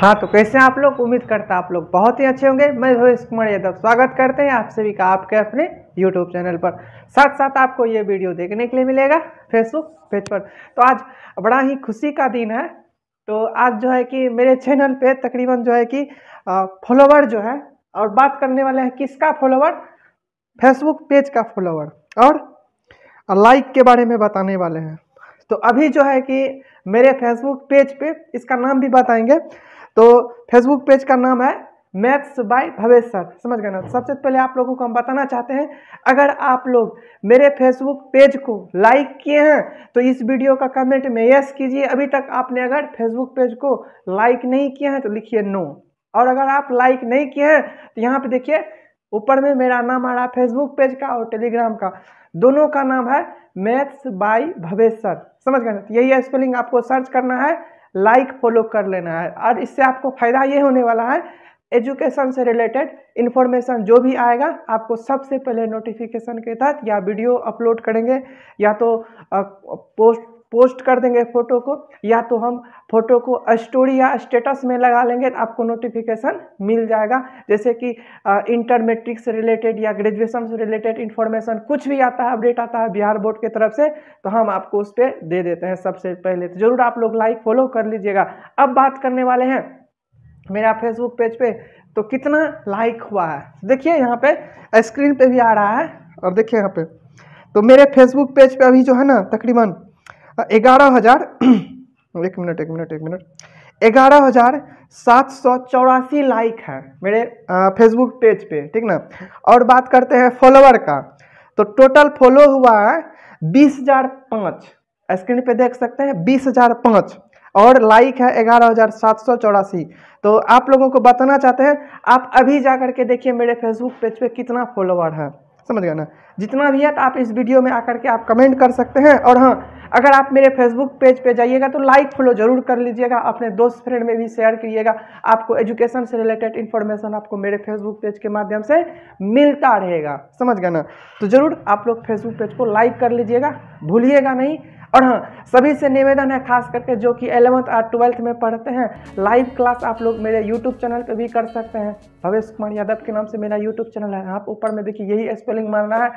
हाँ तो कैसे आप लोग उम्मीद करता आप लोग बहुत ही अच्छे होंगे मैं भवेश कुमार यादव स्वागत करते हैं आप सभी का आपके अपने YouTube चैनल पर साथ साथ आपको ये वीडियो देखने के लिए मिलेगा फेसबुक पेज पर तो आज बड़ा ही खुशी का दिन है तो आज जो है कि मेरे चैनल पे तकरीबन जो है कि फॉलोवर जो है और बात करने वाले हैं किसका फॉलोवर फेसबुक पेज का फॉलोवर और लाइक के बारे में बताने वाले हैं तो अभी जो है कि मेरे फेसबुक पेज पे इसका नाम भी बताएंगे तो फेसबुक पेज का नाम है मैथ्स बाय भवेश सर समझ गए ना सबसे पहले आप लोगों को हम बताना चाहते हैं अगर आप लोग मेरे फेसबुक पेज को लाइक किए हैं तो इस वीडियो का कमेंट में यस कीजिए अभी तक आपने अगर फेसबुक पेज को लाइक नहीं किया है तो लिखिए नो और अगर आप लाइक नहीं किए हैं तो यहाँ पे देखिए ऊपर में मेरा नाम आ रहा है फेसबुक पेज का और टेलीग्राम का दोनों का नाम है मैथ्स बाई भवेश सर समझ गए तो यही स्पेलिंग आपको सर्च करना है लाइक फॉलो कर लेना है और इससे आपको फ़ायदा ये होने वाला है एजुकेशन से रिलेटेड इन्फॉर्मेशन जो भी आएगा आपको सबसे पहले नोटिफिकेशन के तहत या वीडियो अपलोड करेंगे या तो पोस्ट पोस्ट कर देंगे फ़ोटो को या तो हम फोटो को स्टोरी या स्टेटस में लगा लेंगे तो आपको नोटिफिकेशन मिल जाएगा जैसे कि इंटर मेट्रिक से रिलेटेड या ग्रेजुएशन से रिलेटेड इन्फॉर्मेशन कुछ भी आता है अपडेट आता है बिहार बोर्ड की तरफ से तो हम आपको उस पर दे देते हैं सबसे पहले तो ज़रूर आप लोग लाइक फॉलो कर लीजिएगा अब बात करने वाले हैं मेरा फेसबुक पेज पे तो कितना लाइक हुआ है देखिए यहाँ पे स्क्रीन पर भी आ रहा है और देखिए यहाँ पर तो मेरे फेसबुक पेज पर अभी जो है ना तकरीबन ग्यारह हज़ार एक मिनट एक मिनट एक मिनट ग्यारह हज़ार सात सौ चौरासी लाइक है मेरे फेसबुक पेज पे ठीक ना और बात करते हैं फॉलोअर का तो टोटल फॉलो हुआ है बीस हज़ार पाँच स्क्रीन पे देख सकते हैं बीस हज़ार पाँच और लाइक है ग्यारह हज़ार सात सौ चौरासी तो आप लोगों को बताना चाहते हैं आप अभी जा करके देखिए मेरे फेसबुक पेज पे कितना फॉलोअर है समझ गए ना जितना भी है तो आप इस वीडियो में आकर के आप कमेंट कर सकते हैं और हाँ अगर आप मेरे फेसबुक पेज पे जाइएगा तो लाइक फॉलो जरूर कर लीजिएगा अपने दोस्त फ्रेंड में भी शेयर करिएगा आपको एजुकेशन से रिलेटेड इन्फॉर्मेशन आपको मेरे फेसबुक पेज के माध्यम से मिलता रहेगा समझ गए ना तो ज़रूर आप लोग फेसबुक पेज को लाइक कर लीजिएगा भूलिएगा नहीं और हाँ सभी से निवेदन है खास करके जो कि एलेवंथ और ट्वेल्थ में पढ़ते हैं लाइव क्लास आप लोग मेरे यूट्यूब चैनल पर भी कर सकते हैं भवेश कुमार यादव के नाम से मेरा यूट्यूब चैनल है आप ऊपर में देखिए यही स्पेलिंग मानना है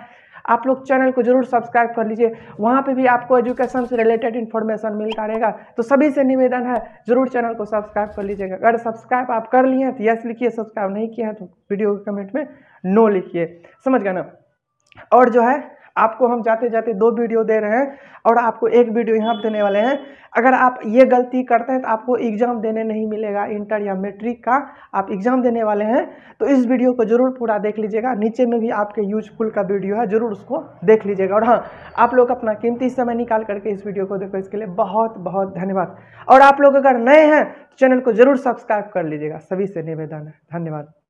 आप लोग चैनल को जरूर सब्सक्राइब कर लीजिए वहाँ पे भी आपको एजुकेशन से रिलेटेड इन्फॉर्मेशन मिलता रहेगा तो सभी से निवेदन है जरूर चैनल को सब्सक्राइब कर लीजिएगा अगर सब्सक्राइब आप कर लिए हैं तो यस लिखिए सब्सक्राइब नहीं किया है तो वीडियो के कमेंट में नो लिखिए समझ गए ना और जो है आपको हम जाते जाते दो वीडियो दे रहे हैं और आपको एक वीडियो यहाँ देने वाले हैं अगर आप ये गलती करते हैं तो आपको एग्ज़ाम देने नहीं मिलेगा इंटर या मेट्रिक का आप एग्ज़ाम देने वाले हैं तो इस वीडियो को ज़रूर पूरा देख लीजिएगा नीचे में भी आपके यूजफुल का वीडियो है ज़रूर उसको देख लीजिएगा और हाँ आप लोग अपना कीमती समय निकाल करके इस वीडियो को देखो इसके लिए बहुत बहुत धन्यवाद और आप लोग अगर नए हैं तो चैनल को ज़रूर सब्सक्राइब कर लीजिएगा सभी से निवेदन है धन्यवाद